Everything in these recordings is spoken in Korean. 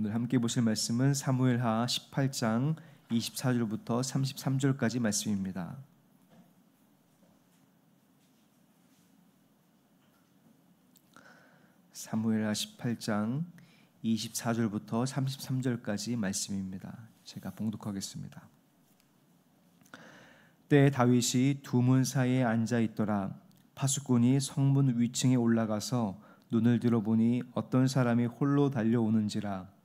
오늘 함께 보실 말씀은 사무엘하 18장 24절부터 33절까지 말씀입니다. 사무엘하 18장 24절부터 33절까지 말씀입니다. 제가 봉독하겠습니다. 때 다윗이 두 문 사이에 앉아 있더라. 파수꾼이 성문 위층에 올라가서 눈을 들어보니 어떤 사람이 홀로 달려오는지라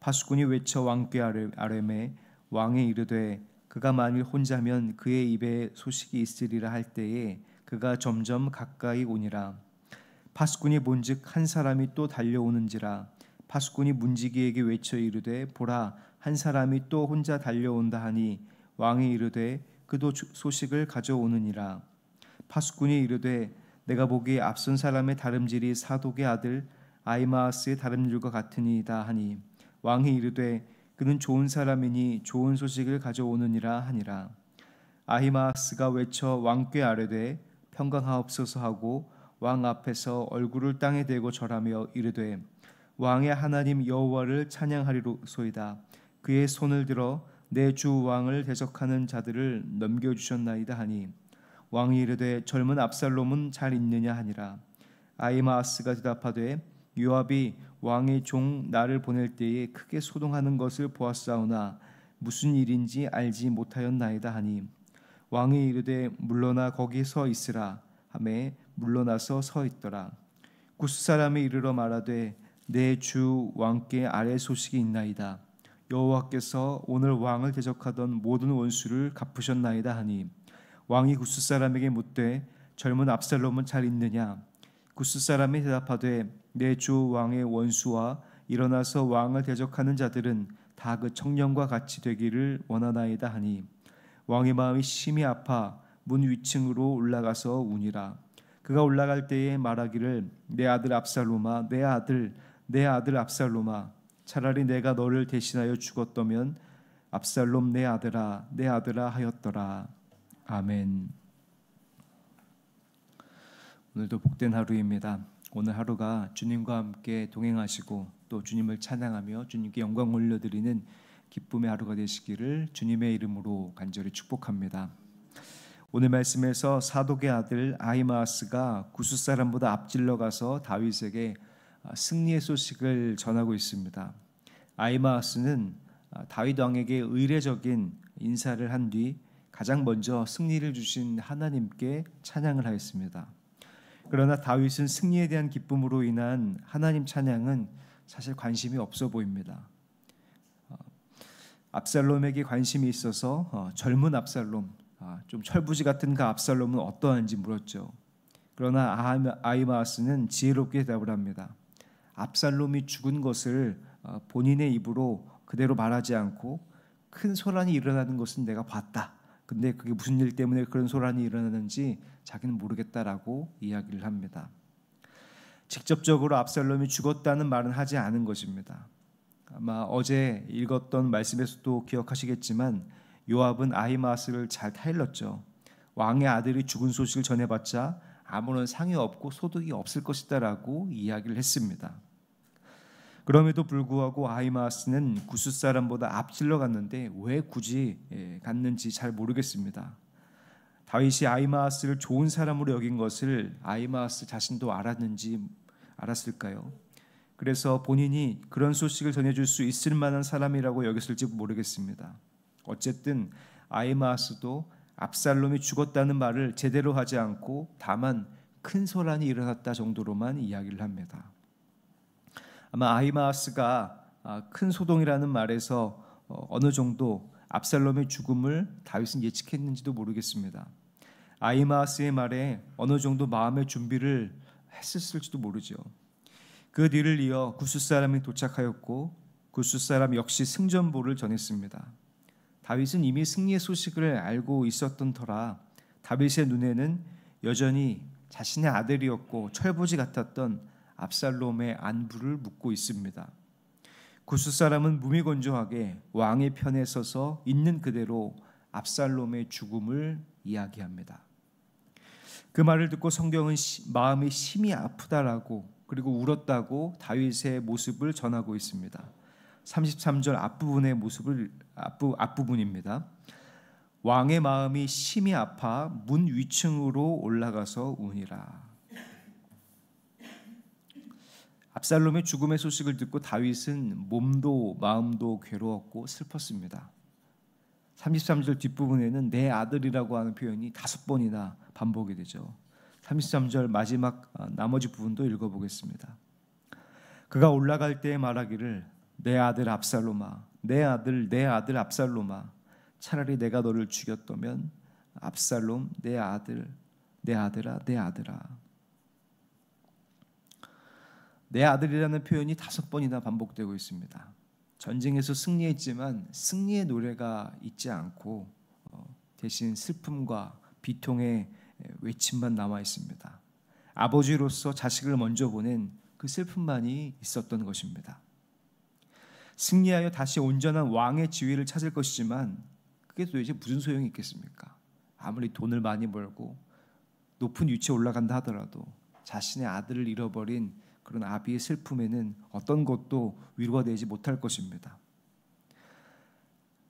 파수꾼이 외쳐 왕께 아뢰매 왕에 이르되 그가 만일 혼자면 그의 입에 소식이 있으리라 할 때에 그가 점점 가까이 오니라 파수꾼이 본즉 한 사람이 또 달려오는지라 파수꾼이 문지기에게 외쳐 이르되 보라 한 사람이 또 혼자 달려온다 하니 왕이 이르되 그도 소식을 가져오느니라 파수꾼이 이르되 내가 보기에 앞선 사람의 다름질이 사독의 아들 아이마스의 다름질과 같으니이다 하니 왕이 이르되 그는 좋은 사람이니 좋은 소식을 가져오느니라 하니라 아히마스가 외쳐 왕께 아뢰되 평강하옵소서 하고 왕 앞에서 얼굴을 땅에 대고 절하며 이르되 왕의 하나님 여호와를 찬양하리로소이다 그의 손을 들어 내 주 왕을 대적하는 자들을 넘겨 주셨나이다 하니 왕이 이르되 젊은 압살롬은 잘 있느냐 하니라 아히마스가 대답하되 요압이 왕의 종 나를 보낼 때에 크게 소동하는 것을 보았사오나 무슨 일인지 알지 못하였나이다 하니 왕이 이르되 물러나 거기 서 있으라 하매 물러나서 서 있더라 구스 사람이 이르러 말하되 내 주 왕께 아래 소식이 있나이다 여호와께서 오늘 왕을 대적하던 모든 원수를 갚으셨나이다 하니 왕이 구스 사람에게 묻되 젊은 압살롬은 잘 있느냐 구스 사람이 대답하되 내 주 왕의 원수와 일어나서 왕을 대적하는 자들은 다 그 청년과 같이 되기를 원하나이다 하니 왕의 마음이 심히 아파 문 위층으로 올라가서 운이라 그가 올라갈 때에 말하기를 내 아들 압살로마 내 아들 내 아들 압살로마 차라리 내가 너를 대신하여 죽었다면 압살롬 내 아들아 내 아들아 하였더라 아멘 오늘도 복된 하루입니다. 오늘 하루가 주님과 함께 동행하시고 또 주님을 찬양하며 주님께 영광 올려드리는 기쁨의 하루가 되시기를 주님의 이름으로 간절히 축복합니다. 오늘 말씀에서 사독의 아들 아히마스가 구수 사람보다 앞질러 가서 다윗에게 아, 승리의 소식을 전하고 있습니다. 아히마스는 아, 다윗 왕에게 의례적인 인사를 한 뒤 가장 먼저 승리를 주신 하나님께 찬양을 하였습니다. 그러나 다윗은 승리에 대한 기쁨으로 인한 하나님 찬양은 사실 관심이 없어 보입니다. 어, 압살롬에게 관심이 있어서 어, 젊은 압살롬, 아, 좀 철부지 같은 그 압살롬은 어떠한지 물었죠. 그러나 아이마스는 지혜롭게 대답을 합니다. 압살롬이 죽은 것을 어, 본인의 입으로 그대로 말하지 않고 큰 소란이 일어나는 것은 내가 봤다. 근데 그게 무슨 일 때문에 그런 소란이 일어나는지 자기는 모르겠다라고 이야기를 합니다. 직접적으로 압살롬이 죽었다는 말은 하지 않은 것입니다. 아마 어제 읽었던 말씀에서도 기억하시겠지만 요압은 아히마스를 잘 타일렀죠. 왕의 아들이 죽은 소식을 전해봤자 아무런 상이 없고 소득이 없을 것이다라고 이야기를 했습니다. 그럼에도 불구하고 아이마스는 구스 사람보다 앞질러 갔는데 왜 굳이 예, 갔는지 잘 모르겠습니다. 다윗이 아이마스를 좋은 사람으로 여긴 것을 아이마스 자신도 알았는지 알았을까요? 그래서 본인이 그런 소식을 전해줄 수 있을 만한 사람이라고 여겼을지 모르겠습니다. 어쨌든 아이마스도 압살롬이 죽었다는 말을 제대로 하지 않고 다만 큰 소란이 일어났다 정도로만 이야기를 합니다. 아마 아히마스가 아, 큰 소동이라는 말에서 어, 어느 정도 압살롬의 죽음을 다윗은 예측했는지도 모르겠습니다. 아히마스의 말에 어느 정도 마음의 준비를 했었을지도 모르죠. 그 뒤를 이어 구스 사람이 도착하였고 구스 사람 역시 승전보를 전했습니다. 다윗은 이미 승리의 소식을 알고 있었던 터라 다윗의 눈에는 여전히 자신의 아들이었고 철부지 같았던 압살롬의 안부를 묻고 있습니다. 구스 사람은 무미건조하게 왕의 편에 서서 있는 그대로 압살롬의 죽음을 이야기합니다. 그 말을 듣고 성경은 마음이 심히 아프다라고 그리고 울었다고 다윗의 모습을 전하고 있습니다. 33절 앞부분의 모습을 앞부, 앞부분입니다. 왕의 마음이 심히 아파 문 위층으로 올라가서 우니라. 압살롬의 죽음의 소식을 듣고 다윗은 몸도 마음도 괴로웠고 슬펐습니다. 33절 뒷부분에는 내 아들이라고 하는 표현이 다섯 번이나 반복이 되죠. 33절 마지막 아, 나머지 부분도 읽어보겠습니다. 그가 올라갈 때에 말하기를 내 아들 압살로마내 아들 내 아들 압살로마 차라리 내가 너를 죽였다면 압살롬 내 아들 내 아들아 내 아들아 내 아들이라는 표현이 다섯 번이나 반복되고 있습니다. 전쟁에서 승리했지만 승리의 노래가 있지 않고 어, 대신 슬픔과 비통의 외침만 남아 있습니다. 아버지로서 자식을 먼저 보낸 그 슬픔만이 있었던 것입니다. 승리하여 다시 온전한 왕의 지위를 찾을 것이지만 그게 도대체 무슨 소용이 있겠습니까? 아무리 돈을 많이 벌고 높은 위치에 올라간다 하더라도 자신의 아들을 잃어버린 그런 아비의 슬픔에는 어떤 것도 위로가 되지 못할 것입니다.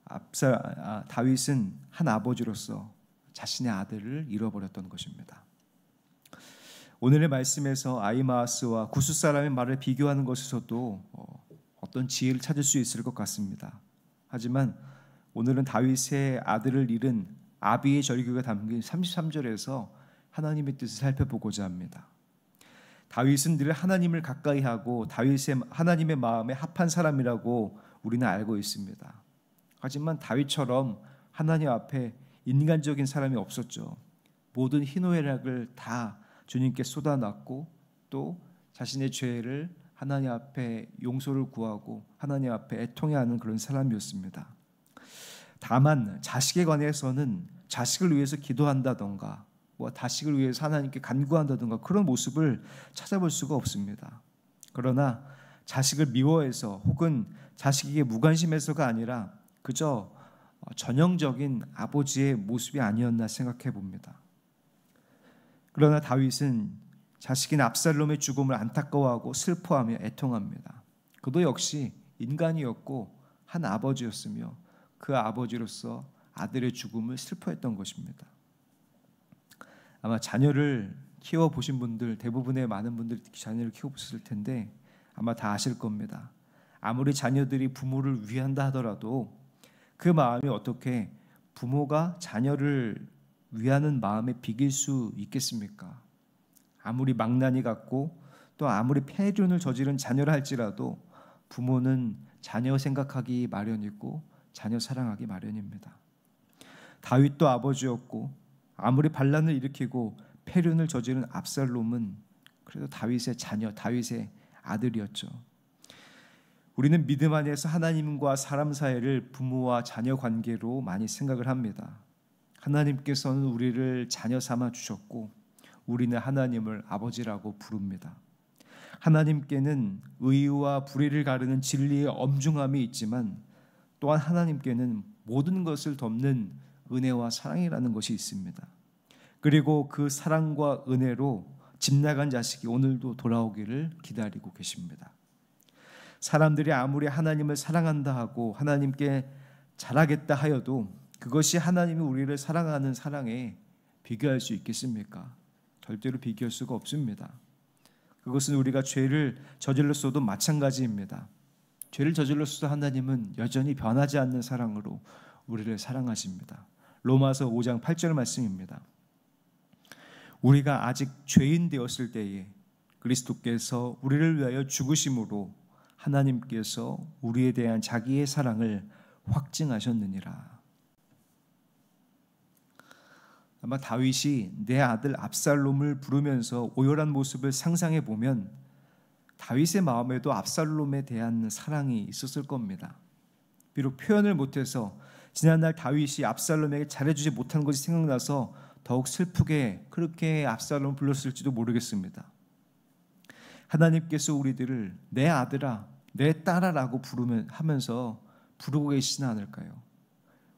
압살 아, 다윗은 한 아버지로서 자신의 아들을 잃어버렸던 것입니다. 오늘의 말씀에서 아이마스와 구스 사람의 말을 비교하는 것에서도 어, 어떤 지혜를 찾을 수 있을 것 같습니다. 하지만 오늘은 다윗의 아들을 잃은 아비의 절규가 담긴 33절에서 하나님의 뜻을 살펴보고자 합니다. 다윗은 늘 하나님을 가까이하고 다윗의 하나님의 마음에 합한 사람이라고 우리는 알고 있습니다. 하지만 다윗처럼 하나님 앞에 인간적인 사람이 없었죠. 모든 희노애락을 다 주님께 쏟아놨고 또 자신의 죄를 하나님 앞에 용서를 구하고 하나님 앞에 애통해하는 그런 사람이었습니다. 다만 자식에 관해서는 자식을 위해서 기도한다던가 뭐 자식을 위해서 하나님께 간구한다든가 그런 모습을 찾아볼 수가 없습니다. 그러나 자식을 미워해서 혹은 자식에게 무관심해서가 아니라 그저 전형적인 아버지의 모습이 아니었나 생각해 봅니다. 그러나 다윗은 자식인 압살롬의 죽음을 안타까워하고 슬퍼하며 애통합니다. 그도 역시 인간이었고 한 아버지였으며 그 아버지로서 아들의 죽음을 슬퍼했던 것입니다. 아마 자녀를 키워 보신 분들 대부분의 많은 분들이 자녀를 키워 보셨을 텐데 아마 다 아실 겁니다. 아무리 자녀들이 부모를 위한다 하더라도 그 마음이 어떻게 부모가 자녀를 위하는 마음에 비길 수 있겠습니까? 아무리 망나니 같고 또 아무리 폐륜을 저지른 자녀를 할지라도 부모는 자녀 생각하기 마련이고 자녀 사랑하기 마련입니다. 다윗도 아버지였고 아무리 반란을 일으키고 폐륜을 저지른 압살롬은 그래도 다윗의 자녀, 다윗의 아들이었죠. 우리는 믿음 안에서 하나님과 사람 사이를 부모와 자녀 관계로 많이 생각을 합니다. 하나님께서는 우리를 자녀 삼아 주셨고 우리는 하나님을 아버지라고 부릅니다. 하나님께는 의와 불의를 가르는 진리의 엄중함이 있지만 또한 하나님께는 모든 것을 덮는 은혜와 사랑이라는 것이 있습니다. 그리고 그 사랑과 은혜로 집 나간 자식이 오늘도 돌아오기를 기다리고 계십니다. 사람들이 아무리 하나님을 사랑한다 하고 하나님께 잘하겠다 하여도 그것이 하나님이 우리를 사랑하는 사랑에 비교할 수 있겠습니까? 절대로 비교할 수가 없습니다. 그것은 우리가 죄를 저질렀어도 마찬가지입니다. 죄를 저질렀어도 하나님은 여전히 변하지 않는 사랑으로 우리를 사랑하십니다. 로마서 5장 8절 말씀입니다. 우리가 아직 죄인 되었을 때에 그리스도께서 우리를 위하여 죽으심으로 하나님께서 우리에 대한 자기의 사랑을 확증하셨느니라. 아마 다윗이 내 아들 압살롬을 부르면서 오열한 모습을 상상해 보면 다윗의 마음에도 압살롬에 대한 사랑이 있었을 겁니다. 비록 표현을 못해서 지난날 다윗이 압살롬에게 잘해주지 못한 것이 생각나서 더욱 슬프게 그렇게 압살롬 불렀을지도 모르겠습니다. 하나님께서 우리들을 내 아들아, 내 딸아라고 부르면 하면서 부르고 계시지 않을까요?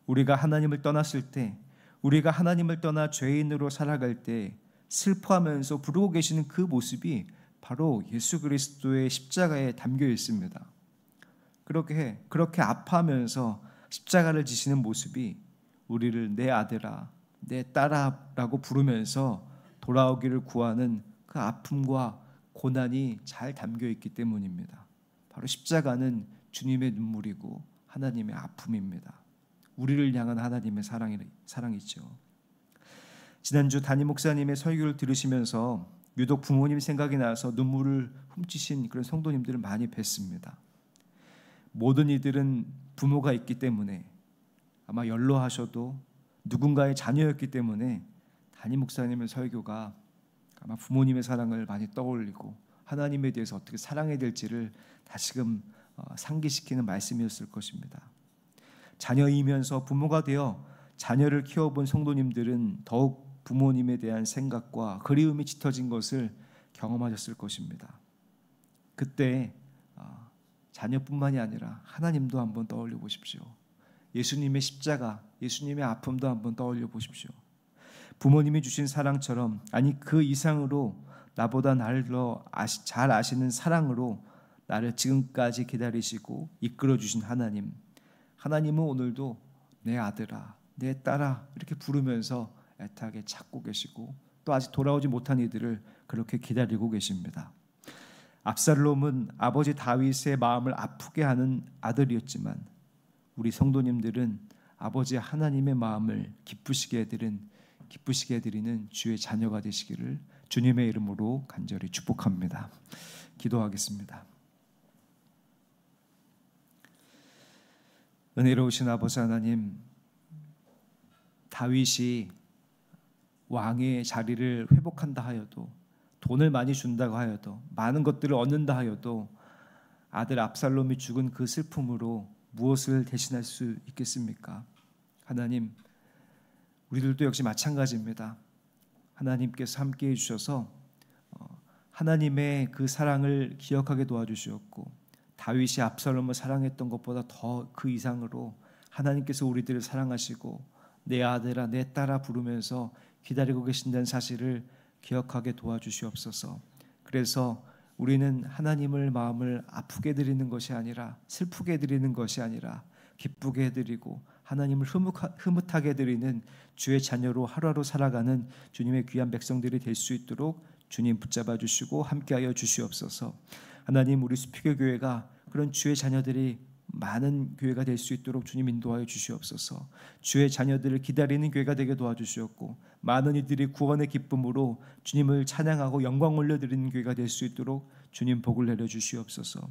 우리가 하나님을 떠났을 때, 우리가 하나님을 떠나 죄인으로 살아갈 때 슬퍼하면서 부르고 계시는 그 모습이 바로 예수 그리스도의 십자가에 담겨 있습니다. 그렇게 그렇게 아파하면서 십자가를 지시는 모습이 우리를 내 아들아, 내 딸아라고 부르면서 돌아오기를 구하는 그 아픔과 고난이 잘 담겨 있기 때문입니다. 바로 십자가는 주님의 눈물이고 하나님의 아픔입니다. 우리를 향한 하나님의 사랑이, 사랑이죠. 지난주 담임 목사님의 설교를 들으시면서 유독 부모님 생각이 나서 눈물을 훔치신 그런 성도님들을 많이 뵀습니다. 모든 이들은 부모가 있기 때문에 아마 연로하셔도 누군가의 자녀였기 때문에 담임 목사님의 설교가 아마 부모님의 사랑을 많이 떠올리고 하나님에 대해서 어떻게 사랑해야 될지를 다시금 어, 상기시키는 말씀이었을 것입니다. 자녀이면서 부모가 되어 자녀를 키워본 성도님들은 더욱 부모님에 대한 생각과 그리움이 짙어진 것을 경험하셨을 것입니다. 그때 자녀뿐만이 아니라 하나님도 한번 떠올려 보십시오. 예수님의 십자가, 예수님의 아픔도 한번 떠올려 보십시오. 부모님이 주신 사랑처럼 아니 그 이상으로 나보다 나를 더 아시, 아시는 사랑으로 나를 지금까지 기다리시고 이끌어 주신 하나님. 하나님은 오늘도 내 아들아, 내 딸아 이렇게 부르면서 애타게 찾고 계시고 또 아직 돌아오지 못한 이들을 그렇게 기다리고 계십니다. 압살롬은 아버지 다윗의 마음을 아프게 하는 아들이었지만 우리 성도님들은 아버지 하나님의 마음을 기쁘시게 해드린 기쁘시게 해드리는 주의 자녀가 되시기를 주님의 이름으로 간절히 축복합니다. 기도하겠습니다. 은혜로우신 아버지 하나님, 다윗이 왕의 자리를 회복한다 하여도 돈을 많이 준다고 하여도 많은 것들을 얻는다 하여도 아들 압살롬이 죽은 그 슬픔으로 무엇을 대신할 수 있겠습니까? 하나님, 우리들도 역시 마찬가지입니다. 하나님께서 함께 해주셔서 어, 하나님의 그 사랑을 기억하게 도와주시고 다윗이 압살롬을 사랑했던 것보다 더 그 이상으로 하나님께서 우리들을 사랑하시고 내 아들아 내 딸아 부르면서 기다리고 계신다는 사실을 기억하게 도와주시옵소서. 그래서 우리는 하나님을 마음을 아프게 드리는 것이 아니라 슬프게 드리는 것이 아니라 기쁘게 해드리고 하나님을 흐뭇하, 게 드리는 주의 자녀로 하루하루 살아가는 주님의 귀한 백성들이 될 수 있도록 주님 붙잡아 주시고 함께하여 주시옵소서. 하나님 우리 수피교 교회가 그런 주의 자녀들이 많은 교회가 될 수 있도록 주님 인도하여 주시옵소서. 주의 자녀들을 기다리는 교회가 되게 도와주시옵고 많은 이들이 구원의 기쁨으로 주님을 찬양하고 영광 올려드리는 교회가 될 수 있도록 주님 복을 내려 주시옵소서.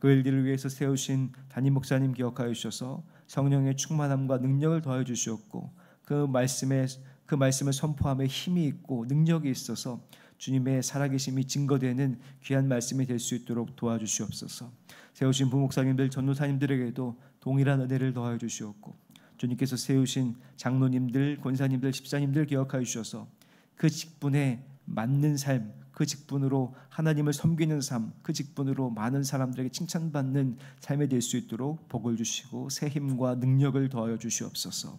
그 일들을 위해서 세우신 담임 목사님 기억하여 주셔서 성령의 충만함과 능력을 더하여 주시옵고 그 말씀에 그 말씀을 선포함에 힘이 있고 능력이 있어서 주님의 살아계심이 증거되는 귀한 말씀이 될 수 있도록 도와주시옵소서. 세우신 부목사님들 전도사님들에게도 동일한 은혜를 더하여 주시옵고 주님께서 세우신 장로님들 권사님들 집사님들 기억하여 주셔서 그 직분에 맞는 삶, 그 직분으로 하나님을 섬기는 삶, 그 직분으로 많은 사람들에게 칭찬받는 삶이 될 수 있도록 복을 주시고 새 힘과 능력을 더하여 주시옵소서.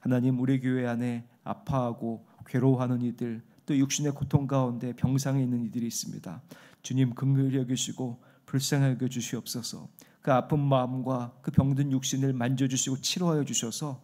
하나님 우리 교회 안에 아파하고 괴로워하는 이들 또 육신의 고통 가운데 병상에 있는 이들이 있습니다. 주님 긍휼히 여기시고 불쌍하게 주시옵소서. 그 아픈 마음과 그 병든 육신을 만져주시고 치료하여 주셔서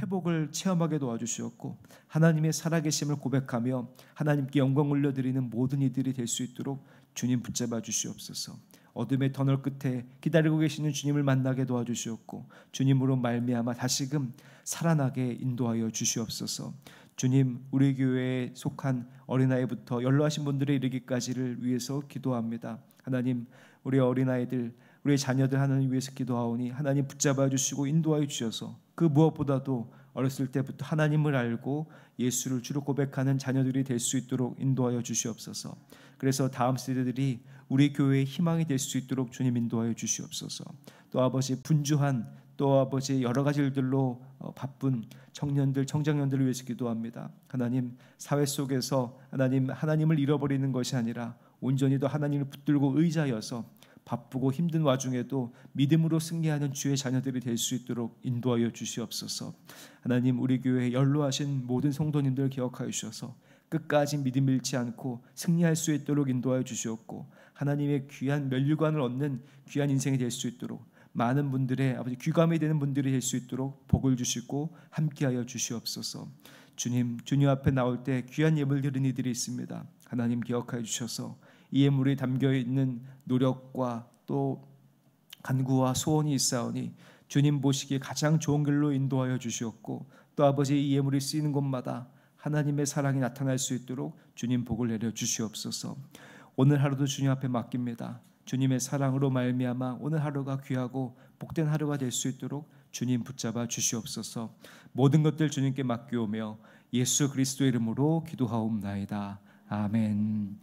회복을 체험하게 도와주시었고 하나님의 살아계심을 고백하며 하나님께 영광 올려드리는 모든 이들이 될 수 있도록 주님 붙잡아 주시옵소서. 어둠의 터널 끝에 기다리고 계시는 주님을 만나게 도와주시었고 주님으로 말미암아 다시금 살아나게 인도하여 주시옵소서. 주님 우리 교회에 속한 어린아이부터 연로하신 분들의 이르기까지를 위해서 기도합니다. 하나님 우리 어린아이들 우리 자녀들 하나님 위해서 기도하오니 하나님 붙잡아 주시고 인도하여 주셔서 그 무엇보다도 어렸을 때부터 하나님을 알고 예수를 주로 고백하는 자녀들이 될 수 있도록 인도하여 주시옵소서. 그래서 다음 세대들이 우리 교회의 희망이 될 수 있도록 주님 인도하여 주시옵소서. 또 아버지 분주한 또 아버지 여러 가지 일들로 어, 바쁜 청년들 청장년들을 위해서 기도합니다. 하나님 사회 속에서 하나님 하나님을 잃어버리는 것이 아니라 온전히 도 하나님을 붙들고 의자여서 바쁘고 힘든 와중에도 믿음으로 승리하는 주의 자녀들이 될 수 있도록 인도하여 주시옵소서. 하나님 우리 교회 연로하신 모든 성도님들 기억하여 주셔서 끝까지 믿음 잃지 않고 승리할 수 있도록 인도하여 주시옵고 하나님의 귀한 멸류관을 얻는 귀한 인생이 될 수 있도록 많은 분들의 아버지 귀감이 되는 분들이 될 수 있도록 복을 주시고 함께하여 주시옵소서. 주님, 주님 앞에 나올 때 귀한 예물 드린 이들이 있습니다. 하나님 기억하여 주셔서 이 예물이 담겨 있는 노력과 또 간구와 소원이 있사오니 주님 보시기에 가장 좋은 길로 인도하여 주시옵고 또 아버지 이 예물이 쓰이는 곳마다 하나님의 사랑이 나타날 수 있도록 주님 복을 내려 주시옵소서. 오늘 하루도 주님 앞에 맡깁니다. 주님의 사랑으로 말미암아 오늘 하루가 귀하고 복된 하루가 될 수 있도록 주님 붙잡아 주시옵소서. 모든 것들 주님께 맡기오며 예수 그리스도 이름으로 기도하옵나이다. 아멘.